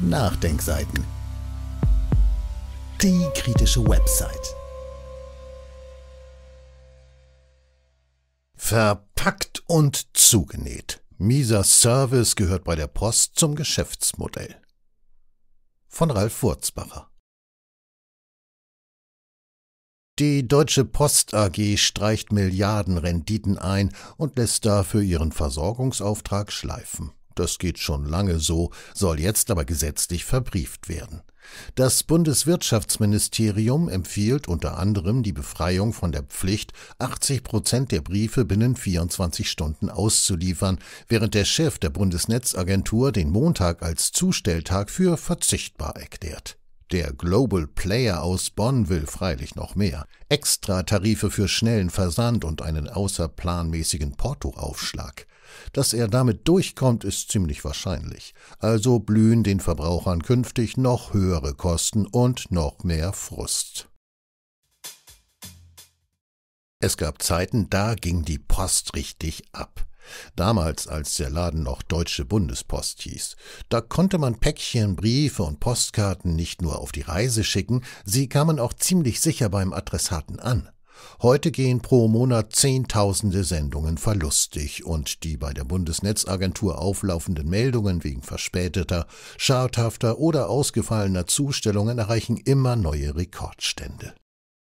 Nachdenkseiten. Die kritische Website. Verpackt und zugenäht. Mieser Service gehört bei der Post zum Geschäftsmodell. Von Ralf Wurzbacher. Die Deutsche Post AG streicht Milliarden Renditen ein und lässt dafür ihren Versorgungsauftrag schleifen. Das geht schon lange so, soll jetzt aber gesetzlich verbrieft werden. Das Bundeswirtschaftsministerium empfiehlt unter anderem die Befreiung von der Pflicht, 80 Prozent der Briefe binnen 24 Stunden auszuliefern, während der Chef der Bundesnetzagentur den Montag als Zustelltag für verzichtbar erklärt. Der Global Player aus Bonn will freilich noch mehr. Extra Tarife für schnellen Versand und einen außerplanmäßigen Portoaufschlag. Dass er damit durchkommt, ist ziemlich wahrscheinlich. Also blühen den Verbrauchern künftig noch höhere Kosten und noch mehr Frust. Es gab Zeiten, da ging die Post richtig ab. Damals, als der Laden noch Deutsche Bundespost hieß, da konnte man Päckchen, Briefe und Postkarten nicht nur auf die Reise schicken, sie kamen auch ziemlich sicher beim Adressaten an. Heute gehen pro Monat Zehntausende Sendungen verlustig und die bei der Bundesnetzagentur auflaufenden Meldungen wegen verspäteter, schadhafter oder ausgefallener Zustellungen erreichen immer neue Rekordstände.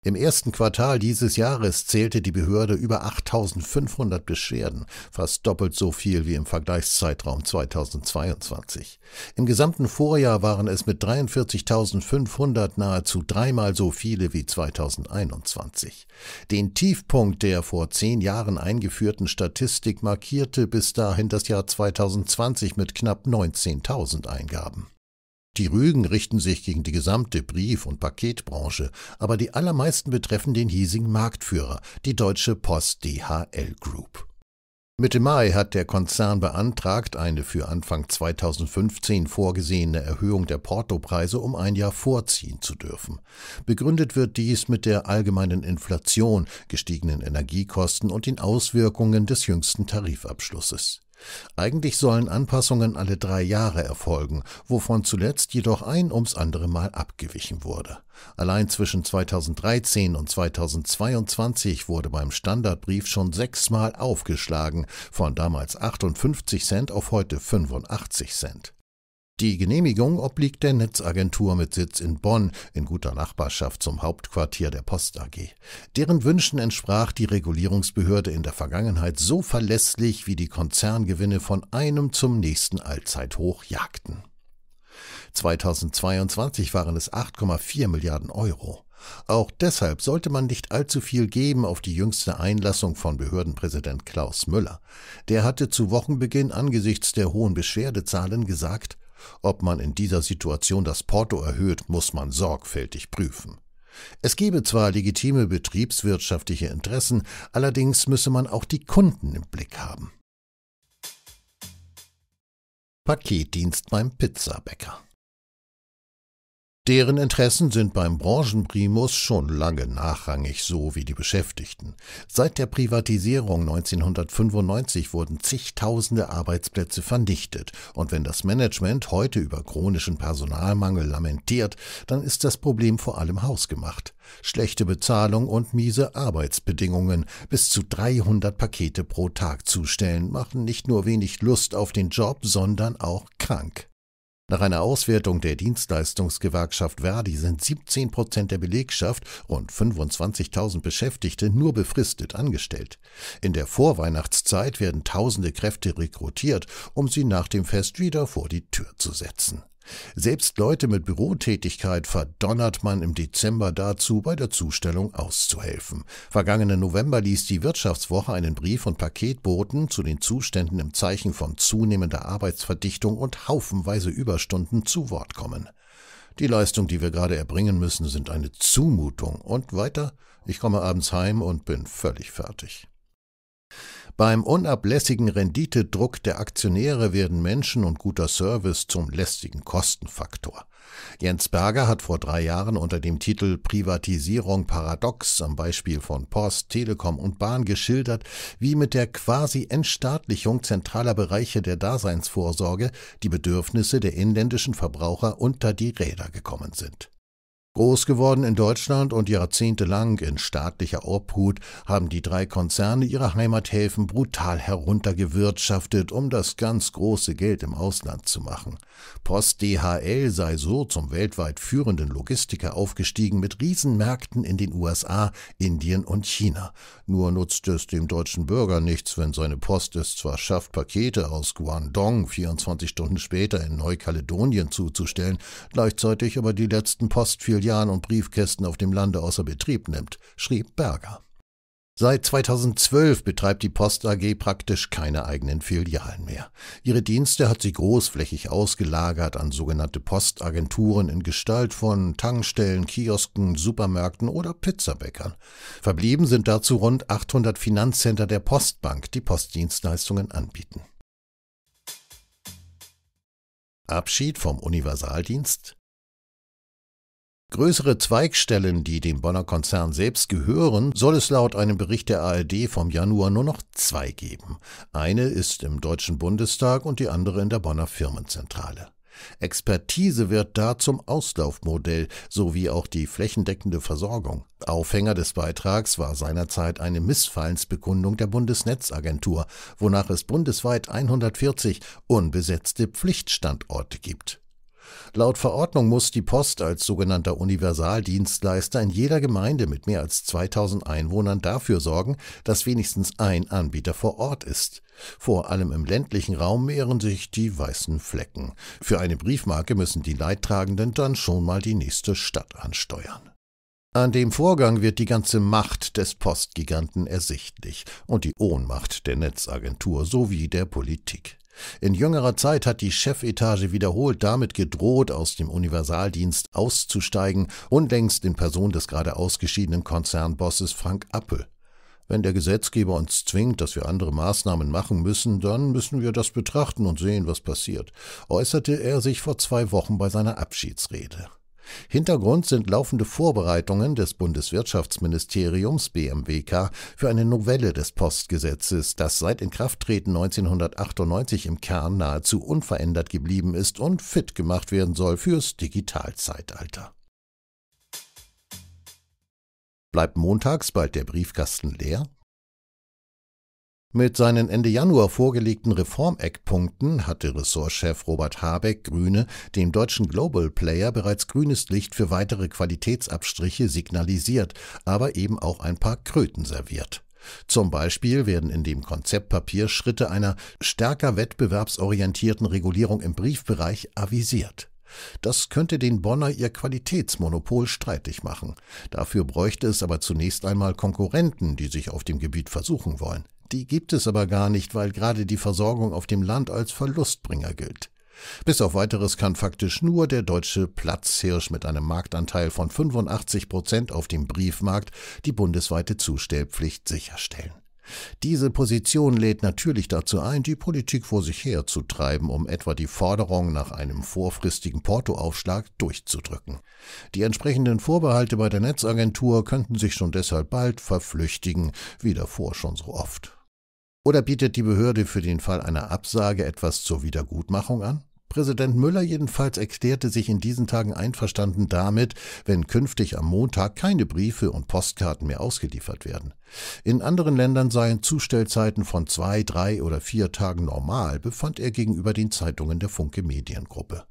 Im ersten Quartal dieses Jahres zählte die Behörde über 8500 Beschwerden, fast doppelt so viel wie im Vergleichszeitraum 2022. Im gesamten Vorjahr waren es mit 43.500 nahezu dreimal so viele wie 2021. Den Tiefpunkt der vor zehn Jahren eingeführten Statistik markierte bis dahin das Jahr 2020 mit knapp 19.000 Eingaben. Die Rügen richten sich gegen die gesamte Brief- und Paketbranche, aber die allermeisten betreffen den hiesigen Marktführer, die Deutsche Post DHL Group. Mitte Mai hat der Konzern beantragt, eine für Anfang 2015 vorgesehene Erhöhung der Portopreise um ein Jahr vorziehen zu dürfen. Begründet wird dies mit der allgemeinen Inflation, gestiegenen Energiekosten und den Auswirkungen des jüngsten Tarifabschlusses. Eigentlich sollen Anpassungen alle drei Jahre erfolgen, wovon zuletzt jedoch ein ums andere Mal abgewichen wurde. Allein zwischen 2013 und 2022 wurde beim Standardbrief schon sechsmal aufgeschlagen, von damals 58 Cent auf heute 85 Cent. Die Genehmigung obliegt der Netzagentur mit Sitz in Bonn in guter Nachbarschaft zum Hauptquartier der Post AG. Deren Wünschen entsprach die Regulierungsbehörde in der Vergangenheit so verlässlich, wie die Konzerngewinne von einem zum nächsten Allzeithoch jagten. 2022 waren es 8,4 Milliarden Euro. Auch deshalb sollte man nicht allzu viel geben auf die jüngste Einlassung von Behördenpräsident Klaus Müller. Der hatte zu Wochenbeginn angesichts der hohen Beschwerdezahlen gesagt, ob man in dieser Situation das Porto erhöht, muss man sorgfältig prüfen. Es gebe zwar legitime betriebswirtschaftliche Interessen, allerdings müsse man auch die Kunden im Blick haben. Paketdienst beim Pizzabäcker. Deren Interessen sind beim Branchenprimus schon lange nachrangig, so wie die Beschäftigten. Seit der Privatisierung 1995 wurden zigtausende Arbeitsplätze vernichtet. Und wenn das Management heute über chronischen Personalmangel lamentiert, dann ist das Problem vor allem hausgemacht. Schlechte Bezahlung und miese Arbeitsbedingungen, bis zu 300 Pakete pro Tag zustellen, machen nicht nur wenig Lust auf den Job, sondern auch krank. Nach einer Auswertung der Dienstleistungsgewerkschaft Verdi sind 17 Prozent der Belegschaft, und 25.000 Beschäftigte, nur befristet angestellt. In der Vorweihnachtszeit werden tausende Kräfte rekrutiert, um sie nach dem Fest wieder vor die Tür zu setzen. Selbst Leute mit Bürotätigkeit verdonnert man im Dezember dazu, bei der Zustellung auszuhelfen. Vergangenen November ließ die Wirtschaftswoche einen Brief und Paketboten zu den Zuständen im Zeichen von zunehmender Arbeitsverdichtung und haufenweise Überstunden zu Wort kommen. Die Leistung, die wir gerade erbringen müssen, sind eine Zumutung. Und weiter, ich komme abends heim und bin völlig fertig. Beim unablässigen Renditedruck der Aktionäre werden Menschen und guter Service zum lästigen Kostenfaktor. Jens Berger hat vor drei Jahren unter dem Titel Privatisierung paradox am Beispiel von Post, Telekom und Bahn geschildert, wie mit der quasi Entstaatlichung zentraler Bereiche der Daseinsvorsorge die Bedürfnisse der inländischen Verbraucher unter die Räder gekommen sind. Groß geworden in Deutschland und jahrzehntelang in staatlicher Obhut haben die drei Konzerne ihre Heimathäfen brutal heruntergewirtschaftet, um das ganz große Geld im Ausland zu machen. Post DHL sei so zum weltweit führenden Logistiker aufgestiegen mit Riesenmärkten in den USA, Indien und China. Nur nutzt es dem deutschen Bürger nichts, wenn seine Post es zwar schafft, Pakete aus Guangdong 24 Stunden später in Neukaledonien zuzustellen, gleichzeitig aber die letzten Postfilme Filialen und Briefkästen auf dem Lande außer Betrieb nimmt, schrieb Berger. Seit 2012 betreibt die Post AG praktisch keine eigenen Filialen mehr. Ihre Dienste hat sie großflächig ausgelagert an sogenannte Postagenturen in Gestalt von Tankstellen, Kiosken, Supermärkten oder Pizzabäckern. Verblieben sind dazu rund 800 Finanzcenter der Postbank, die Postdienstleistungen anbieten. Abschied vom Universaldienst Größere Zweigstellen, die dem Bonner Konzern selbst gehören, soll es laut einem Bericht der ARD vom Januar nur noch zwei geben. Eine ist im Deutschen Bundestag und die andere in der Bonner Firmenzentrale. Expertise wird da zum Auslaufmodell, sowie auch die flächendeckende Versorgung. Aufhänger des Beitrags war seinerzeit eine Missfallensbekundung der Bundesnetzagentur, wonach es bundesweit 140 unbesetzte Pflichtstandorte gibt. Laut Verordnung muss die Post als sogenannter Universaldienstleister in jeder Gemeinde mit mehr als 2000 Einwohnern dafür sorgen, dass wenigstens ein Anbieter vor Ort ist. Vor allem im ländlichen Raum mehren sich die weißen Flecken. Für eine Briefmarke müssen die Leidtragenden dann schon mal die nächste Stadt ansteuern. An dem Vorgang wird die ganze Macht des Postgiganten ersichtlich und die Ohnmacht der Netzagentur sowie der Politik. In jüngerer Zeit hat die Chefetage wiederholt damit gedroht, aus dem Universaldienst auszusteigen, unlängst in Person des gerade ausgeschiedenen Konzernbosses Frank Appel. Wenn der Gesetzgeber uns zwingt, dass wir andere Maßnahmen machen müssen, dann müssen wir das betrachten und sehen, was passiert, äußerte er sich vor zwei Wochen bei seiner Abschiedsrede. Hintergrund sind laufende Vorbereitungen des Bundeswirtschaftsministeriums BMWK für eine Novelle des Postgesetzes, das seit Inkrafttreten 1998 im Kern nahezu unverändert geblieben ist und fit gemacht werden soll fürs Digitalzeitalter. Bleibt montags bald der Briefkasten leer? Mit seinen Ende Januar vorgelegten Reformeckpunkten hatte Ressortchef Robert Habeck Grüne dem deutschen Global Player bereits grünes Licht für weitere Qualitätsabstriche signalisiert, aber eben auch ein paar Kröten serviert. Zum Beispiel werden in dem Konzeptpapier Schritte einer stärker wettbewerbsorientierten Regulierung im Briefbereich avisiert. Das könnte den Bonner ihr Qualitätsmonopol streitig machen. Dafür bräuchte es aber zunächst einmal Konkurrenten, die sich auf dem Gebiet versuchen wollen. Die gibt es aber gar nicht, weil gerade die Versorgung auf dem Land als Verlustbringer gilt. Bis auf weiteres kann faktisch nur der deutsche Platzhirsch mit einem Marktanteil von 85 Prozent auf dem Briefmarkt die bundesweite Zustellpflicht sicherstellen. Diese Position lädt natürlich dazu ein, die Politik vor sich herzutreiben, um etwa die Forderung nach einem vorfristigen Portoaufschlag durchzudrücken. Die entsprechenden Vorbehalte bei der Netzagentur könnten sich schon deshalb bald verflüchtigen, wie davor schon so oft. Oder bietet die Behörde für den Fall einer Absage etwas zur Wiedergutmachung an? Präsident Müller jedenfalls erklärte sich in diesen Tagen einverstanden damit, wenn künftig am Montag keine Briefe und Postkarten mehr ausgeliefert werden. In anderen Ländern seien Zustellzeiten von zwei, drei oder vier Tagen normal, befand er gegenüber den Zeitungen der Funke Mediengruppe.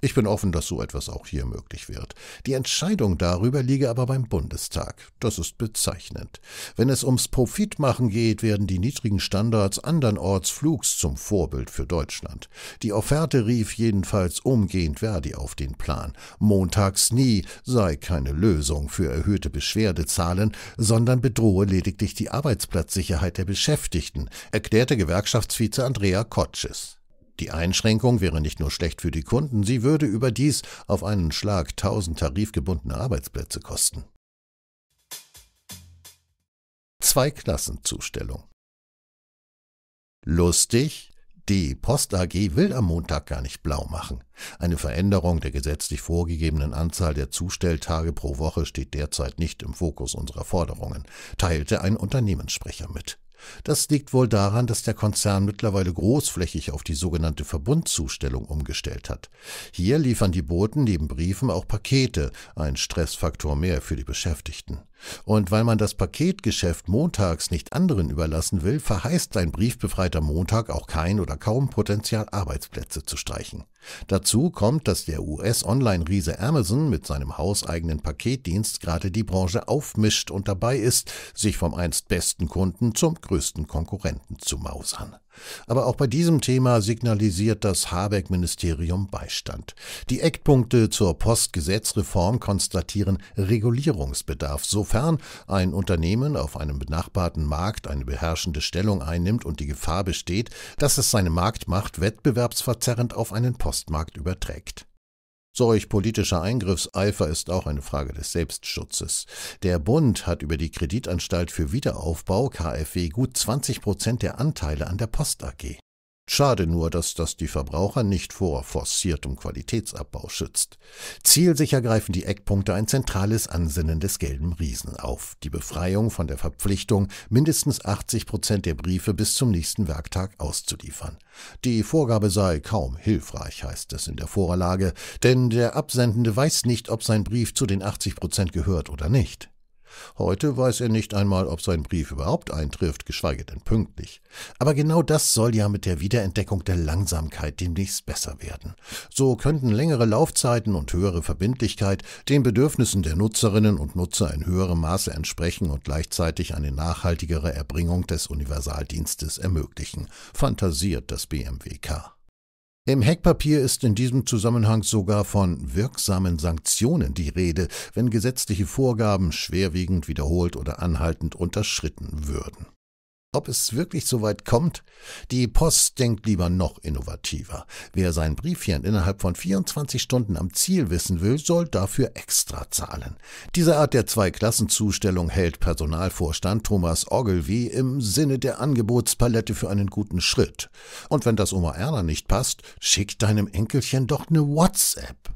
Ich bin offen, dass so etwas auch hier möglich wird. Die Entscheidung darüber liege aber beim Bundestag. Das ist bezeichnend. Wenn es ums Profitmachen geht, werden die niedrigen Standards andernorts flugs zum Vorbild für Deutschland. Die Offerte rief jedenfalls umgehend Verdi auf den Plan. Montags nie sei keine Lösung für erhöhte Beschwerdezahlen, sondern bedrohe lediglich die Arbeitsplatzsicherheit der Beschäftigten, erklärte Gewerkschaftsvize Andrea Kotsches. Die Einschränkung wäre nicht nur schlecht für die Kunden, sie würde überdies auf einen Schlag tausend tarifgebundene Arbeitsplätze kosten. Zweiklassenzustellung. Lustig, die Post AG will am Montag gar nicht blau machen. Eine Veränderung der gesetzlich vorgegebenen Anzahl der Zustelltage pro Woche steht derzeit nicht im Fokus unserer Forderungen, teilte ein Unternehmenssprecher mit. Das liegt wohl daran, dass der Konzern mittlerweile großflächig auf die sogenannte Verbundzustellung umgestellt hat. Hier liefern die Boten neben Briefen auch Pakete, ein Stressfaktor mehr für die Beschäftigten. Und weil man das Paketgeschäft montags nicht anderen überlassen will, verheißt ein briefbefreiter Montag auch kein oder kaum Potenzial, Arbeitsplätze zu streichen. Dazu kommt, dass der US-Online-Riese Amazon mit seinem hauseigenen Paketdienst gerade die Branche aufmischt und dabei ist, sich vom einst besten Kunden zum größten Konkurrenten zu mausern. Aber auch bei diesem Thema signalisiert das Habeck-Ministerium Beistand. Die Eckpunkte zur Postgesetzreform konstatieren Regulierungsbedarf, sofern ein Unternehmen auf einem benachbarten Markt eine beherrschende Stellung einnimmt und die Gefahr besteht, dass es seine Marktmacht wettbewerbsverzerrend auf einen Postmarkt überträgt. Solch politischer Eingriffseifer ist auch eine Frage des Selbstschutzes. Der Bund hat über die Kreditanstalt für Wiederaufbau KfW gut 20 Prozent der Anteile an der Post AG. Schade nur, dass das die Verbraucher nicht vor forciertem Qualitätsabbau schützt. Zielsicher greifen die Eckpunkte ein zentrales Ansinnen des gelben Riesen auf, die Befreiung von der Verpflichtung, mindestens 80 Prozent der Briefe bis zum nächsten Werktag auszuliefern. Die Vorgabe sei kaum hilfreich, heißt es in der Vorlage, denn der Absendende weiß nicht, ob sein Brief zu den 80 Prozent gehört oder nicht. Heute weiß er nicht einmal, ob sein Brief überhaupt eintrifft, geschweige denn pünktlich. Aber genau das soll ja mit der Wiederentdeckung der Langsamkeit demnächst besser werden. So könnten längere Laufzeiten und höhere Verbindlichkeit den Bedürfnissen der Nutzerinnen und Nutzer in höherem Maße entsprechen und gleichzeitig eine nachhaltigere Erbringung des Universaldienstes ermöglichen, fantasiert das BMWK. Im Heckpapier ist in diesem Zusammenhang sogar von wirksamen Sanktionen die Rede, wenn gesetzliche Vorgaben schwerwiegend wiederholt oder anhaltend unterschritten würden. Ob es wirklich so weit kommt? Die Post denkt lieber noch innovativer. Wer sein Briefchen innerhalb von 24 Stunden am Ziel wissen will, soll dafür extra zahlen. Diese Art der Zweiklassenzustellung hält Personalvorstand Thomas Ogilvie im Sinne der Angebotspalette für einen guten Schritt. Und wenn das Oma Erna nicht passt, schick deinem Enkelchen doch eine WhatsApp.